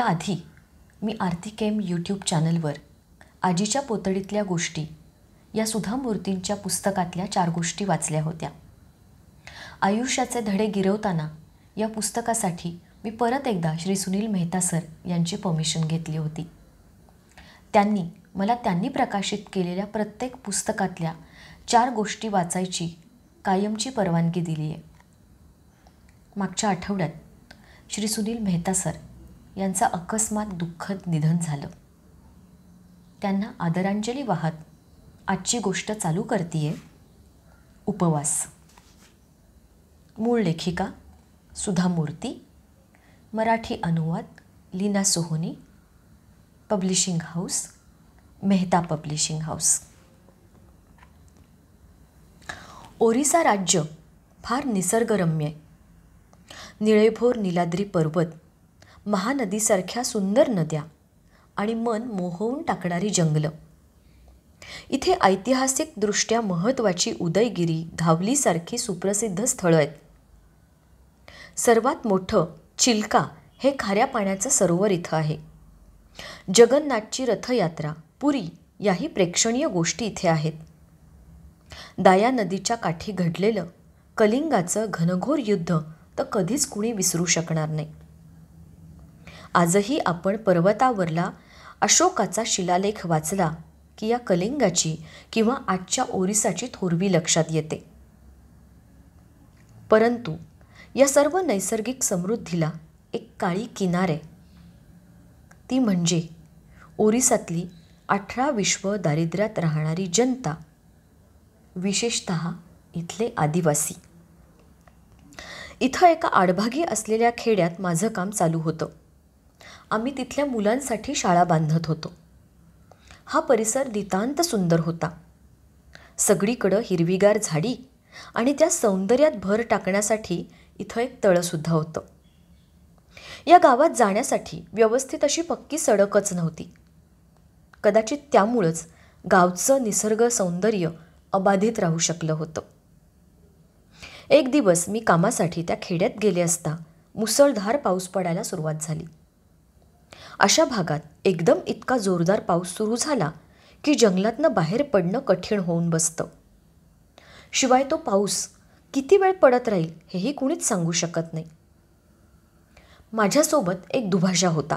आधी मी आरती केम यूट्यूब चॅनलवर आजीच्या पोतडीतल्या गोष्टी या सुधा मूर्तींच्या पुस्तकातल्या चार गोष्टी वाचल्या होत्या आयुष्याचे धडे गिरवताना या पुस्तकासाठी मी परत एकदा श्री सुनील मेहता सर यांची परमिशन घेतली होती त्यांनी मला त्यांनी प्रकाशित केलेल्या प्रत्येक पुस्तकातल्या चार गोष्टी वाचायची कायमची परवानगी दिली आहे मागच्या आठवड्यात श्री सुनील मेहता सर यांचा अकस्मात दुःखद निधन झालं त्यांना आदरांजली वाहत आजची गोष्ट चालू करतीये उपवास मूळ लेखिका सुधा मूर्ती मराठी अनुवाद Leena Sohoni publishing house Mehta publishing house Orissa राज्य फार निसर्गरम्य आहे निळेभोर निलाद्री पर्वत महानदीसारख्या सुंदर नद्या आणि मन मोहवून टाकणारी जंगलं इथे ऐतिहासिकदृष्ट्या महत्त्वाची उदयगिरी धावलीसारखी सुप्रसिद्ध स्थळं आहेत सर्वात मोठं चिल्का हे खाऱ्या पाण्याचं सरोवर इथं आहे जगन्नाथची रथयात्रा पुरी याही प्रेक्षणीय गोष्टी इथे आहेत दाया नदीच्या काठी घडलेलं कलिंगाचं घनघोर युद्ध तर कधीच कुणी विसरू शकणार नाही आजही आपण पर्वतावरला अशोकाचा शिलालेख वाचला की या कलिंगाची किंवा आजच्या ओरिसाची थोरवी लक्षात येते परंतु या सर्व नैसर्गिक समृद्धीला एक काळी किनारे ती म्हणजे ओरिसातली अठरा विश्व दारिद्र्यात राहणारी जनता विशेषत इथले आदिवासी इथं एका आडभागी असलेल्या खेड्यात माझं काम चालू होतं आम्ही तिथल्या मुलांसाठी शाळा बांधत होतो हा परिसर नितांत सुंदर होता सगळीकडं हिरवीगार झाडी आणि त्या सौंदर्यात भर टाकण्यासाठी इथं एक तळंसुद्धा होतं या गावात जाण्यासाठी व्यवस्थित अशी पक्की सडकच नव्हती कदाचित त्यामुळंच गावचं निसर्ग सौंदर्य अबाधित राहू शकलं होतं एक दिवस मी कामासाठी त्या खेड्यात गेले असता मुसळधार पाऊस पडायला सुरुवात झाली अशा भागात एकदम इतका जोरदार पाऊस सुरू झाला की जंगलातनं बाहेर पडणं कठीण होऊन बसतं शिवाय तो पाऊस किती वेळ पडत राहील हेही कुणीच सांगू शकत नाही माझ्यासोबत एक दुभाषा होता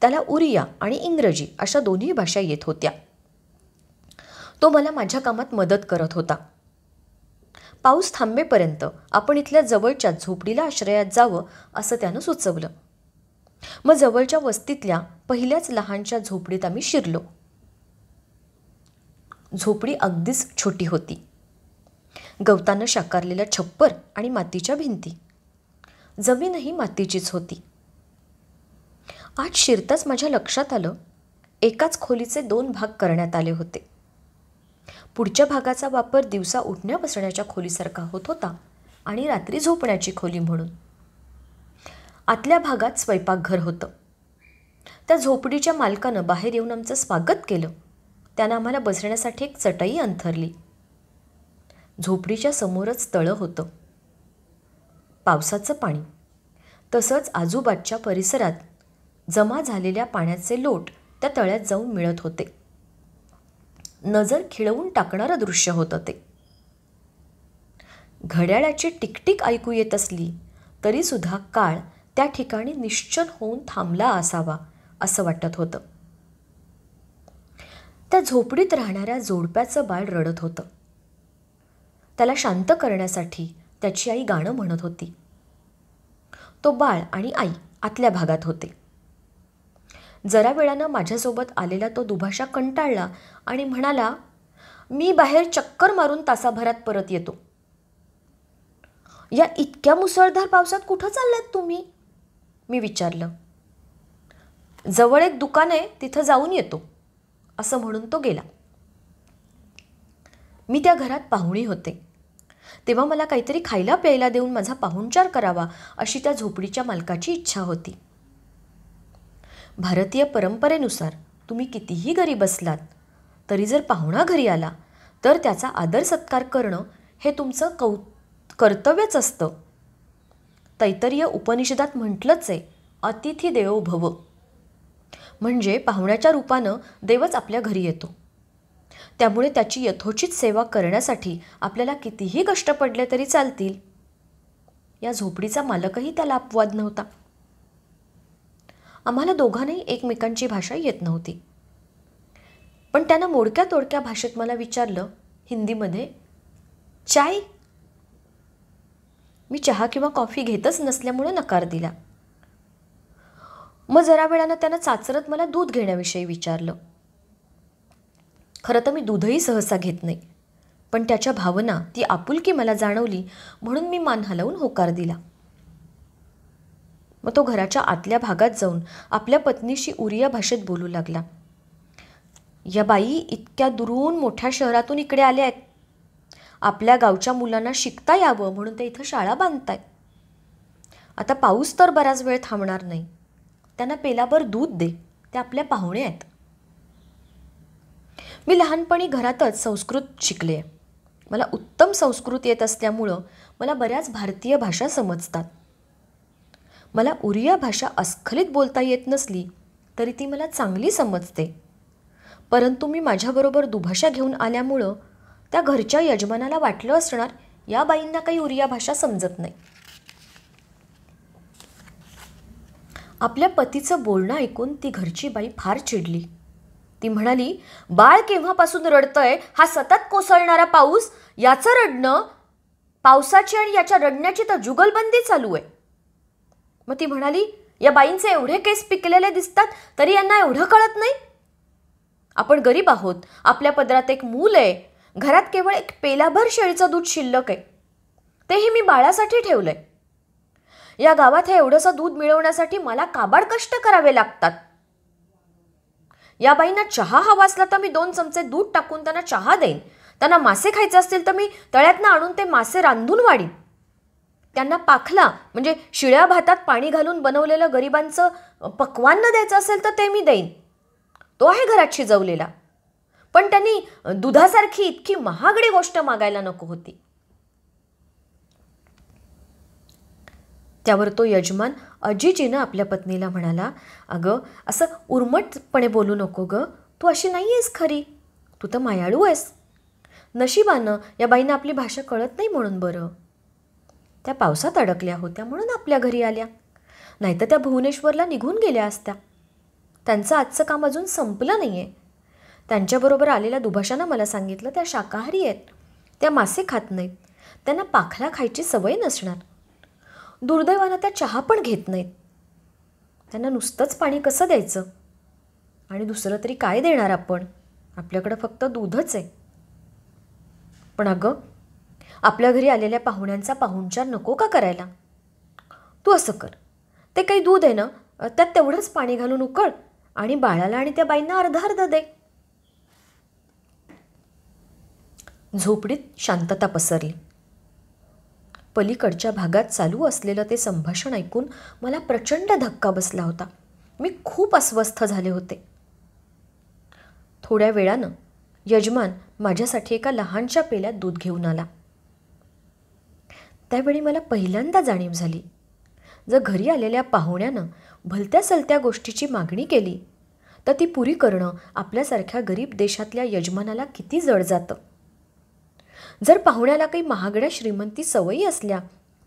त्याला उरिया आणि इंग्रजी अशा दोन्ही भाषा येत होत्या तो मला माझ्या कामात मदत करत होता पाऊस थांबेपर्यंत आपण इथल्या जवळच्या झोपडीला आश्रयात जावं असं त्यानं सुचवलं मग जवळच्या वस्तीतल्या पहिल्याच लहानच्या झोपडीत आम्ही शिरलो झोपडी अगदीच छोटी होती गवतानं शाकारलेल्या छप्पर आणि मातीच्या भिंती जमीनही मातीचीच होती आज शिरताच माझ्या लक्षात आलं एकाच खोलीचे दोन भाग करण्यात आले होते पुढच्या भागाचा वापर दिवसा उठण्या बसण्याच्या खोलीसारखा होत होता आणि रात्री झोपण्याची खोली म्हणून आतल्या भागात स्वयंपाकघर होतं त्या झोपडीच्या मालकानं बाहेर येऊन आमचं स्वागत केलं त्यानं आम्हाला बसण्यासाठी एक चटई अंथरली झोपडीच्या समोरच तळं होतं पावसाचं पाणी तसंच आजूबाजच्या परिसरात जमा झालेल्या पाण्याचे लोट त्या तळ्यात जाऊन मिळत होते नजर खिळवून टाकणारं दृश्य होतं ते घड्याळाची टिकटिक ऐकू येत असली तरीसुद्धा काळ त्या ठिकाणी निश्चल होऊन थांबला असावा असं वाटत होतं त्या झोपडीत राहणाऱ्या जोडप्याचं बाळ रडत होतं त्याला शांत करण्यासाठी त्याची आई गाणं म्हणत होती तो बाळ आणि आई आतल्या भागात होते जरा वेळानं माझ्यासोबत आलेला तो दुभाषा कंटाळला आणि म्हणाला मी बाहेर चक्कर मारून तासाभरात परत येतो या इतक्या मुसळधार पावसात कुठं चाललात तुम्ही मी विचारलं जवळ एक दुकान आहे तिथं जाऊन येतो असं म्हणून तो गेला मी त्या घरात पाहुणी होते तेव्हा मला काहीतरी खायला प्यायला देऊन माझा पाहुणचार करावा अशी त्या झोपडीच्या मालकाची इच्छा होती भारतीय परंपरेनुसार तुम्ही कितीही गरीब असलात तरी जर पाहुणा घरी आला तर त्याचा आदर सत्कार करणं हे तुमचं कौ कर्तव्यच असतं तैतरीय उपनिषदात म्हटलंच आहे अतिथी देवो भव म्हणजे पाहुण्याच्या रूपानं देवच आपल्या घरी येतो त्यामुळे त्याची यथोचित सेवा करण्यासाठी आपल्याला कितीही कष्ट पडले तरी चालतील या झोपडीचा मालकही त्याला अपवाद नव्हता आम्हाला दोघांनाही एकमेकांची भाषा येत नव्हती पण त्यानं मोडक्या तोडक्या भाषेत मला विचारलं हिंदीमध्ये चाय मी चहा किंवा कॉफी घेतच नसल्यामुळे नकार दिला मग जरा वेळानं त्यानं चाचरत मला दूध घेण्याविषयी विचारलं खरं तर मी दूधही सहसा घेत नाही पण त्याच्या भावना ती आपुलकी मला जाणवली म्हणून मी मान हलवून होकार दिला मग तो घराच्या आतल्या भागात जाऊन आपल्या पत्नीशी उरिया भाषेत बोलू लागला या बाई इतक्या दुरून मोठ्या शहरातून इकडे आल्या आहेत आपल्या गावच्या मुलांना शिकता यावं म्हणून ते इथं शाळा बांधत आहेत आता पाऊस तर बराच वेळ थांबणार नाही त्यांना पेलाभर दूध दे ते आपल्या पाहुणे आहेत मी लहानपणी घरातच संस्कृत शिकले मला उत्तम संस्कृत येत असल्यामुळं मला बऱ्याच भारतीय भाषा समजतात मला उरिया भाषा अस्खलित बोलता येत नसली तरी ती मला चांगली समजते परंतु मी माझ्याबरोबर दुभाषा घेऊन आल्यामुळं त्या घरच्या यजमानाला वाटलं असणार या बाईंना काही उरिया भाषा समजत नाही आपल्या पतीचं बोलणं ऐकून ती घरची बाई फार चिडली ती म्हणाली बाळ केव्हापासून रडतंय हा सतत कोसळणारा पाऊस याचं रडणं पावसाची आणि याच्या रडण्याची तर जुगलबंदी चालू आहे मग ती म्हणाली या बाईंचे एवढे केस पिकलेले दिसतात तरी यांना एवढं कळत नाही आपण गरीब आहोत आपल्या पदरात एक मूल आहे घरात केवळ एक पेलाभर शेळीचं दूध शिल्लक आहे तेही मी बाळासाठी ठेवलं आहे या गावात हे एवढंसं दूध मिळवण्यासाठी मला काबाड कष्ट करावे लागतात या बाईंना चहा हवा असला तर मी दोन चमचे दूध टाकून त्यांना चहा देईन त्यांना मासे खायचे असतील तर मी तळ्यातनं आणून ते मासे रांधून वाढीन त्यांना पाखला म्हणजे शिळ्या भातात पाणी घालून बनवलेलं गरिबांचं पक्वान्न द्यायचं असेल तर ते मी देईन तो आहे घरात शिजवलेला पण त्यांनी दुधासारखी इतकी महागडी गोष्ट मागायला नको होती त्यावर तो यजमान अजिजीनं आपल्या पत्नीला म्हणाला अगं असं उर्मटपणे बोलू नको ग तू अशी नाही आहेस खरी तू तर मायाळू आहेस नशिबानं या बाईनं आपली भाषा कळत नाही म्हणून बरं त्या पावसात अडकल्या होत्या म्हणून आपल्या घरी आल्या नाहीतर त्या भुवनेश्वरला निघून गेल्या असत्या त्यांचं आजचं काम अजून संपलं नाही आहे त्यांच्याबरोबर आलेल्या दुभाषानं मला सांगितलं त्या शाकाहारी आहेत त्या मासे खात नाहीत त्यांना पाखला खायची सवय नसणार दुर्दैवानं त्या चहा पण घेत नाहीत त्यांना नुसतंच पाणी कसं द्यायचं आणि दुसरं तरी काय देणार आपण आपल्याकडं फक्त दूधच आहे पण अगं आपल्या घरी आलेल्या पाहुण्यांचा पाहुणचार नको का करायला तू असं कर ते काही दूध आहे ना त्यात तेवढंच पाणी घालून उकळ आणि बाळाला आणि त्या बाईंना अर्धा अर्धा दे झोपडीत शांतता पसरली पलीकडच्या भागात चालू असलेलं ते संभाषण ऐकून मला प्रचंड धक्का बसला होता मी खूप अस्वस्थ झाले होते थोड्या वेळानं यजमान माझ्यासाठी एका लहानशा पेल्यात दूध घेऊन आला त्यावेळी मला पहिल्यांदा जाणीव झाली जर घरी आलेल्या पाहुण्यानं भलत्या सलत्या गोष्टीची मागणी केली तर ती पुरी करणं आपल्यासारख्या गरीब देशातल्या यजमानाला किती जड जातं जर पाहुण्याला काही महागड्या श्रीमंती सवयी असल्या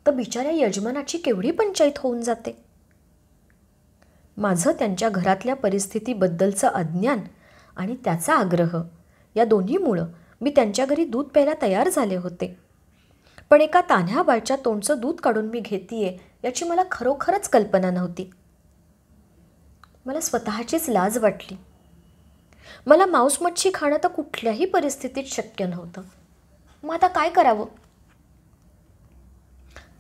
तर बिचाऱ्या यजमानाची केवढी पंचायत होऊन जाते माझं त्यांच्या घरातल्या परिस्थितीबद्दलचं अज्ञान आणि त्याचा आग्रह या दोन्हीमुळं मी त्यांच्या घरी दूध प्यायला तयार झाले होते पण एका तान्ह्या बायच्या तोंडचं दूध काढून मी घेतीये याची मला खरोखरच कल्पना नव्हती मला स्वतःचीच लाज वाटली मला मांस मच्छी खाणं तर कुठल्याही परिस्थितीत शक्य नव्हतं मग आता काय करावं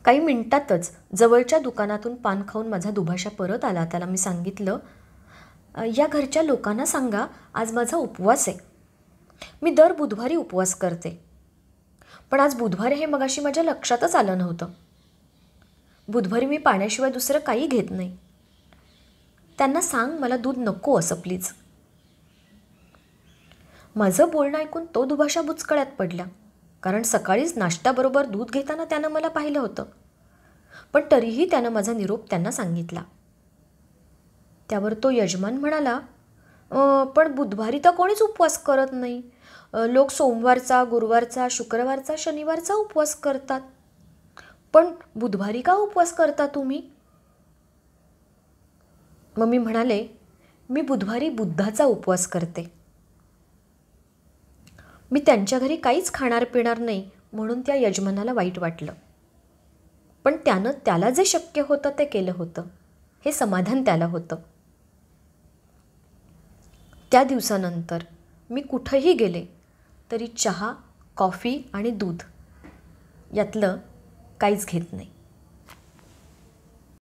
काही मिनिटातच जवळच्या दुकानातून पान खाऊन माझा दुभाषा परत आला त्याला मी सांगितलं या घरच्या लोकांना सांगा आज माझा उपवास आहे मी दर बुधवारी उपवास करते पण आज बुधवार हे मगाशी माझ्या लक्षातच आलं नव्हतं बुधवारी मी पाण्याशिवाय दुसरं काही घेत नाही त्यांना सांग मला दूध नको असं प्लीज माझं बोलणं ऐकून तो दुभाषा बुचकळ्यात पडला कारण सकाळीच नाश्त्याबरोबर दूध घेताना त्यानं मला पाहिलं होतं पण तरीही त्यानं माझा निरोप त्यांना सांगितला त्यावर तो यजमान म्हणाला पण बुधवारी तर कोणीच उपवास करत नाही लोक सोमवारचा गुरुवारचा शुक्रवारचा शनिवारचा उपवास करतात पण बुधवारी का उपवास करता तुम्ही मम्मी म्हणाले मी बुधवारी बुद्धाचा उपवास करते मी त्यांच्या घरी काहीच खाणार पिणार नाही म्हणून त्या यजमानाला वाईट वाटलं पण त्यानं त्याला जे शक्य होतं ते केलं होतं हे समाधान त्याला होतं त्या दिवसानंतर मी कुठंही गेले तरी चहा कॉफी आणि दूध यातलं काहीच घेत नाही